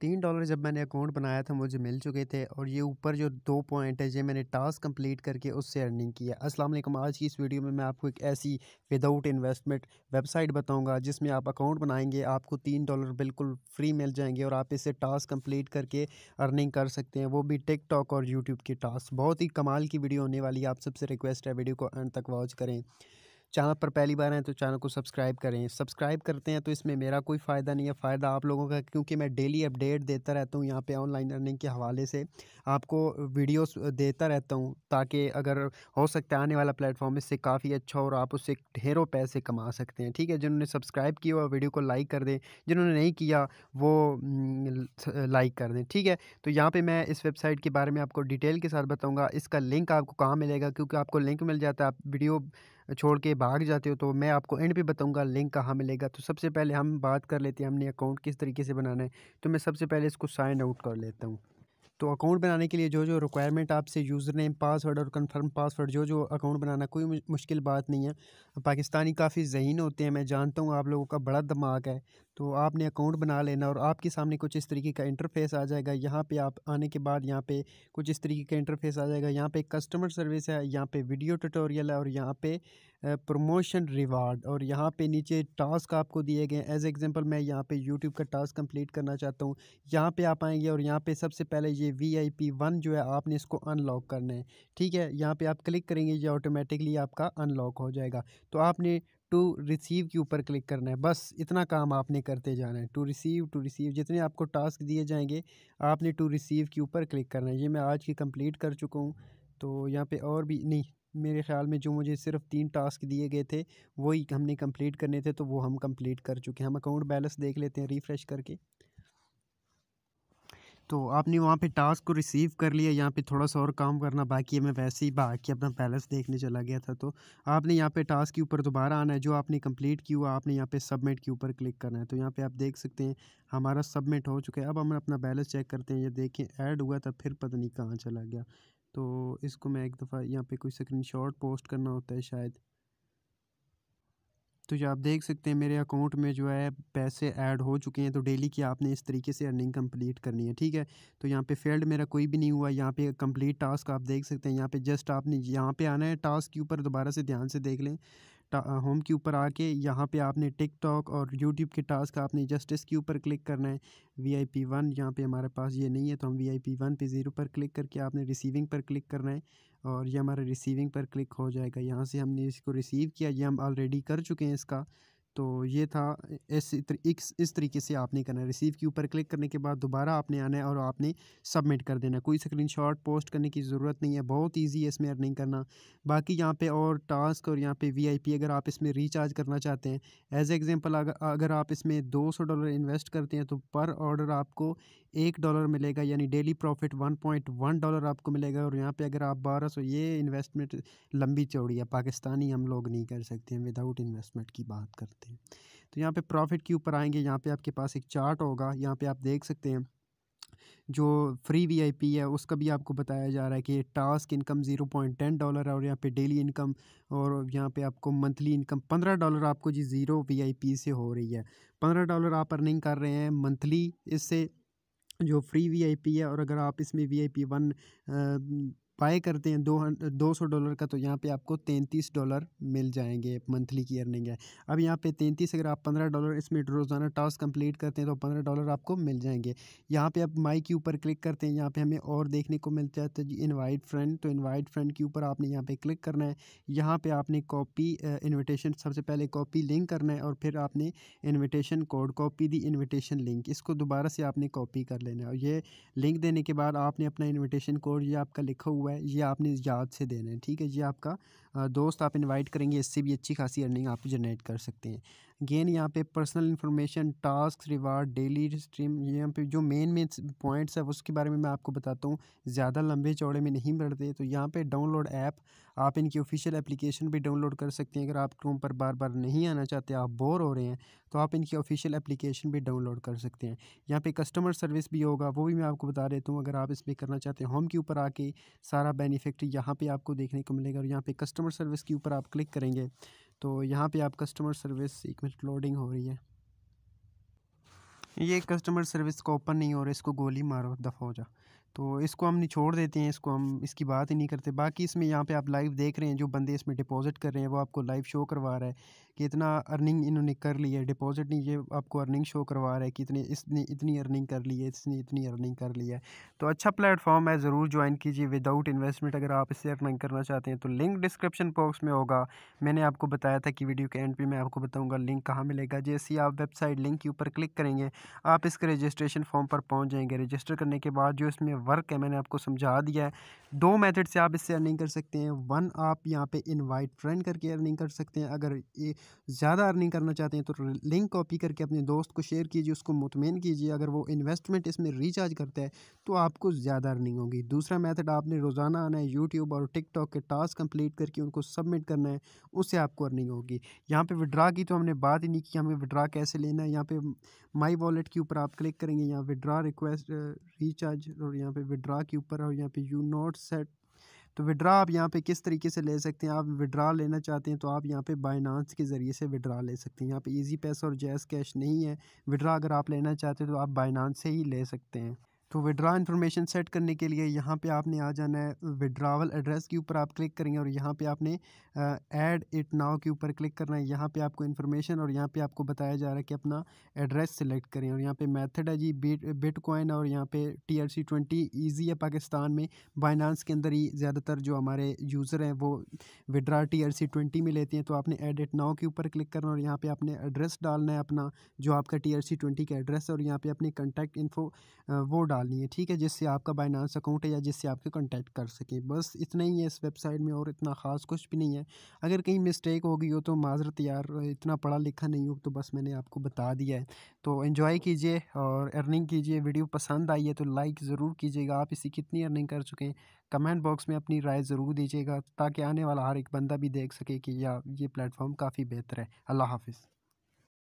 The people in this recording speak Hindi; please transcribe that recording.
तीन डॉलर जब मैंने अकाउंट बनाया था मुझे मिल चुके थे और ये ऊपर जो दो पॉइंट है ये मैंने टास्क कंप्लीट करके उससे अर्निंग किया अस्सलाम वालेकुम आज की इस वीडियो में मैं आपको एक ऐसी विदाउट इन्वेस्टमेंट वेबसाइट बताऊंगा जिसमें आप अकाउंट बनाएंगे आपको तीन डॉलर बिल्कुल फ्री मिल जाएंगे और आप इससे टास्क कम्प्लीट करके अर्निंग कर सकते हैं वो भी टिकटॉक और यूट्यूब के टास्क बहुत ही कमाल की वीडियो होने वाली है आप सबसे रिक्वेस्ट है वीडियो को एंड तक वॉच करें चैनल पर पहली बार हैं तो चैनल को सब्सक्राइब करें सब्सक्राइब करते हैं तो इसमें मेरा कोई फ़ायदा नहीं है फ़ायदा आप लोगों का क्योंकि मैं डेली अपडेट देता रहता हूँ यहाँ पे ऑनलाइन अर्निंग के हवाले से आपको वीडियोस देता रहता हूँ ताकि अगर हो सकता है आने वाला प्लेटफॉर्म इससे काफ़ी अच्छा और आप उससे ढेरों पैसे कमा सकते हैं ठीक है जिन्होंने सब्सक्राइब किया और वीडियो को लाइक कर दें जिन्होंने नहीं किया वो लाइक कर दें ठीक है तो यहाँ पर मैं इस वेबसाइट के बारे में आपको डिटेल के साथ बताऊँगा इसका लिंक आपको कहाँ मिलेगा क्योंकि आपको लिंक मिल जाता है आप वीडियो छोड़ के भाग जाते हो तो मैं आपको एंड पे बताऊंगा लिंक कहाँ मिलेगा तो सबसे पहले हम बात कर लेते हैं हमने अकाउंट किस तरीके से बनाना है तो मैं सबसे पहले इसको साइन आउट कर लेता हूँ तो अकाउंट बनाने के लिए जो जो रिक्वायरमेंट आपसे यूज़र नेम पासवर्ड और कंफर्म पासवर्ड जो जो अकाउंट बनाना कोई मुश्किल बात नहीं है पाकिस्तानी काफ़ी जहीन होते हैं मैं जानता हूँ आप लोगों का बड़ा दिमाग है तो आपने अकाउंट बना लेना और आपके सामने कुछ इस तरीके का इंटरफेस आ जाएगा यहाँ पे आप आने के बाद यहाँ पे कुछ इस तरीके का इंटरफेस आ जाएगा यहाँ पे कस्टमर सर्विस है यहाँ पे वीडियो ट्यूटोरियल है और यहाँ पे प्रमोशन रिवार्ड और यहाँ पे नीचे टास्क आपको दिए गए एज एग्जांपल मैं यहाँ पे यूट्यूब का टास्क कंप्लीट करना चाहता हूँ यहाँ पे आप आएंगे और यहाँ पे सबसे पहले ये वी आई पी वन जो है आपने इसको अनलॉक करना है ठीक है यहाँ पे आप क्लिक करेंगे ये ऑटोमेटिकली आपका अनलॉक हो जाएगा तो आपने टू रिसीव के ऊपर क्लिक करना है बस इतना काम आपने करते जाना है टू रिसीव टू रिसीव जितने आपको टास्क दिए जाएंगे आपने टू रिसीव के ऊपर क्लिक करना है ये मैं आज की कंप्लीट कर चुका हूँ तो यहाँ पे और भी नहीं मेरे ख़्याल में जो मुझे सिर्फ तीन टास्क दिए गए थे वही हमने कंप्लीट करने थे तो वो हम कंप्लीट कर चुके हैं हम अकाउंट बैलेंस देख लेते हैं रिफ़्रेश करके तो आपने वहाँ पे टास्क को रिसीव कर लिया यहाँ पे थोड़ा सा और काम करना बाकी है मैं वैसे ही बाकी अपना पैलेस देखने चला गया था तो आपने यहाँ पे टास्क के ऊपर दोबारा आना है जो आपने कंप्लीट किया हुआ आपने यहाँ पे सबमिट के ऊपर क्लिक करना है तो यहाँ पे आप देख सकते हैं हमारा सबमिट हो चुका है अब हम अपना बैलेंस चेक करते हैं ये देखें ऐड हुआ था फिर पता नहीं कहाँ चला गया तो इसको मैं एक दफ़ा यहाँ पर कोई स्क्रीन पोस्ट करना होता है शायद तो जो आप देख सकते हैं मेरे अकाउंट में जो है पैसे ऐड हो चुके हैं तो डेली की आपने इस तरीके से अर्निंग कंप्लीट करनी है ठीक है तो यहाँ पे फेल्ड मेरा कोई भी नहीं हुआ यहाँ पे कंप्लीट टास्क आप देख सकते हैं यहाँ पे जस्ट आपने यहाँ पे आना है टास्क के ऊपर दोबारा से ध्यान से देख लें होम के ऊपर आके यहाँ पे आपने टिकटॉक और यूट्यूब के टास्क आपने जस्टिस के ऊपर क्लिक करना है वी आई पी वन यहाँ पर हमारे पास ये नहीं है तो हम वी आई पी वन पे ज़ीरो पर क्लिक करके आपने रिसीविंग पर क्लिक करना है और ये हमारा रिसीविंग पर क्लिक हो जाएगा यहाँ से हमने इसको रिसीव किया ये हम ऑलरेडी कर चुके हैं इसका तो ये था इस इस तरीके से आपने करना है रिसीव के ऊपर क्लिक करने के बाद दोबारा आपने आना है और आपने सबमिट कर देना कोई स्क्रीनशॉट पोस्ट करने की ज़रूरत नहीं है बहुत ईजी है इसमें अर्निंग करना बाकी यहाँ पे और टास्क और यहाँ पे वीआईपी अगर आप इसमें रिचार्ज करना चाहते हैं एज एग्ज़ाम्पल अगर आप इसमें दो सौ डॉलर इन्वेस्ट करते हैं तो पर ऑर्डर आपको एक डॉलर मिलेगा यानी daily profit one point one dollar आपको मिलेगा और यहाँ पर अगर आप बारह सौ ये इन्वेस्टमेंट लंबी चौड़ी है पाकिस्तानी हम लोग नहीं कर सकते हैं विदाउट इन्वेस्टमेंट की बात करते हैं हैं तो यहाँ पे प्रॉफिट के ऊपर आएंगे यहाँ पे आपके पास एक चार्ट होगा यहाँ पे आप देख सकते हैं जो फ्री वीआईपी है उसका भी आपको बताया जा रहा है कि task income zero point ten dollar है और यहाँ पे डेली इनकम और यहाँ पे आपको मंथली इनकम पंद्रह डॉलर आपको जी ज़ीरो वीआईपी से हो रही है पंद्रह डॉलर आप अर्निंग कर रहे हैं मंथली इससे जो फ्री वीआईपी है और अगर आप इसमें वीआईपी वन बाय करते हैं दो दो सौ डॉलर का तो यहाँ पे आपको तैंतीस डॉलर मिल जाएंगे मंथली की अर्निंग है अब यहाँ पे तैंतीस अगर आप पंद्रह डॉलर इसमें रोज़ाना टास्क कंप्लीट करते हैं तो पंद्रह डॉलर आपको मिल जाएंगे यहाँ पे आप माई के ऊपर क्लिक करते हैं यहाँ पे हमें और देखने को मिलता है तो इन्वाइट फ्रेंड तो इन्वाइट फ्रेंड के ऊपर आपने यहाँ पर क्लिक करना है यहाँ पर आपने कॉपी इन्विटेशन सबसे पहले कॉपी लिंक करना है और फिर आपने इन्विटेशन कोड कॉपी दी इन्विटेशन लिंक इसको दोबारा से आपने कॉपी कर लेना है और ये लिंक देने के बाद आपने अपना इन्विटेशन कोड ये आपका लिखा हुआ हुआ है ये आपने याद से देना है ठीक है ये आपका दोस्त आप इनवाइट करेंगे इससे भी अच्छी खासी अर्निंग आप जनरेट कर सकते हैं गेन यहाँ पे personal information task reward daily stream यहाँ पे जो मेन मेन पॉइंट्स है उसके बारे में मैं आपको बताता हूँ ज़्यादा लंबे चौड़े में नहीं बढ़ते तो यहाँ पे डाउनलोड ऐप आप इनकी ऑफिशियल एप्लीकेशन भी डाउनलोड कर सकते हैं अगर आप क्रोम पर बार बार नहीं आना चाहते आप बोर हो रहे हैं तो आप इनकी ऑफिशियल एप्लीकेशन भी डाउनलोड कर सकते हैं यहाँ पे कस्टमर सर्विस भी होगा वो भी मैं आपको बता देता हूँ अगर आप इस पर करना चाहते हैं होम के ऊपर आके सारा बेनिफिट यहाँ पर आपको देखने को मिलेगा और यहाँ पर कस्टमर सर्विस के ऊपर आप क्लिक करेंगे तो यहाँ पे आप कस्टमर सर्विस एक मिनट लोडिंग हो रही है ये कस्टमर सर्विस को ओपन नहीं हो रहा इसको गोली मारो दफ़ा हो जा तो इसको हम नहीं छोड़ देते हैं इसको हम इसकी बात ही नहीं करते बाकी इसमें यहाँ पे आप लाइव देख रहे हैं जो बंदे इसमें डिपॉजिट कर रहे हैं वो आपको लाइव शो करवा रहा है कि इतना अर्निंग इन्होंने कर ली है डिपॉजिट नहीं ये आपको अर्निंग शो करवा रहा है कि इतने इसने इतनी अर्निंग कर ली है इसने इतनी अर्निंग कर ली है तो अच्छा प्लेटफॉर्म है ज़रूर ज्वाइन कीजिए विदाउट इन्वेस्टमेंट अगर आप इससे अर्निंग करना चाहते हैं तो लिंक डिस्क्रिप्शन बॉक्स में होगा मैंने आपको बताया था कि वीडियो के एंड पे मैं आपको बताऊँगा लिंक कहाँ मिलेगा जैसे आप वेबसाइट लिंक के ऊपर क्लिक करेंगे आप इसके रजिस्ट्रेशन फॉर्म पर पहुँच जाएंगे रजिस्टर करने के बाद जो इसमें वर्क है मैंने आपको समझा दिया है दो मेथड से आप इससे अर्निंग कर सकते हैं वन आप यहाँ पे इनवाइट फ्रेंड करके अर्निंग कर सकते हैं अगर ये ज़्यादा अर्निंग करना चाहते हैं तो लिंक कॉपी करके अपने दोस्त को शेयर कीजिए उसको मुतमिन कीजिए अगर वो इन्वेस्टमेंट इसमें रिचार्ज करता है तो आपको ज़्यादा अर्निंग होगी दूसरा मैथड आपने रोज़ाना आना है यूट्यूब और टिकटॉक के टास्क कंप्लीट करके उनको सबमिट करना है उससे आपको अर्निंग होगी यहाँ पर विड्रा की तो हमने बात ही नहीं की हमें विड्रा कैसे लेना है यहाँ पर माई वॉलेट के ऊपर आप क्लिक करेंगे यहाँ विड्रा रिक्वेस्ट रिचार्ज और यहाँ यहाँ पे विड्रा के ऊपर और यहाँ पे यू नॉट सेट तो विड्रा आप यहाँ पे किस तरीके से ले सकते हैं आप विड्रा लेना चाहते हैं तो आप यहाँ पे बाइनांस के ज़रिए से विड्रा ले सकते हैं यहाँ पे इजी पैसा और जैस कैश नहीं है विड्रा अगर आप लेना चाहते हैं तो आप बाइनांस से ही ले सकते हैं तो विड्रा इन्फॉर्मेशन सेट करने के लिए यहाँ पे आपने आ जाना है विड्रावल एड्रेस के ऊपर आप क्लिक करेंगे और यहाँ पे आपने ऐड इट नाव के ऊपर क्लिक करना है यहाँ पे आपको इन्फॉर्मेशन और यहाँ पे आपको बताया जा रहा है कि अपना एड्रेस सिलेक्ट करें और यहाँ पे मेथड है जी बिट बिटकॉइन और यहाँ पे T R C twenty easy है पाकिस्तान में बाइनांस के अंदर ही ज़्यादातर जो हमारे यूज़र हैं वो withdraw T R C twenty में लेते हैं तो आपने एड इट नाव के ऊपर क्लिक करना और यहाँ पर आपने एड्रेस डालना है अपना जो आपका टी आर सी ट्वेंटी का एड्रेस है और यहाँ पर अपनी कंटैक्ट इन्फो वो डाल डालनी है ठीक है जिससे आपका बाइनांस अकाउंट है या जिससे आपके कॉन्टैक्ट कर सकें बस इतना ही है इस वेबसाइट में और इतना ख़ास कुछ भी नहीं है अगर कहीं मिस्टेक हो गई हो तो माजरत यार इतना पढ़ा लिखा नहीं हो तो बस मैंने आपको बता दिया है तो इन्जॉय कीजिए और अर्निंग कीजिए वीडियो पसंद आई है तो लाइक ज़रूर कीजिएगा आप इसी कितनी अर्निंग कर चुके हैं कमेंट बॉक्स में अपनी राय ज़रूर दीजिएगा ताकि आने वाला हर एक बंदा भी देख सके कि या ये प्लेटफॉर्म काफ़ी बेहतर है अल्लाह हाफिज़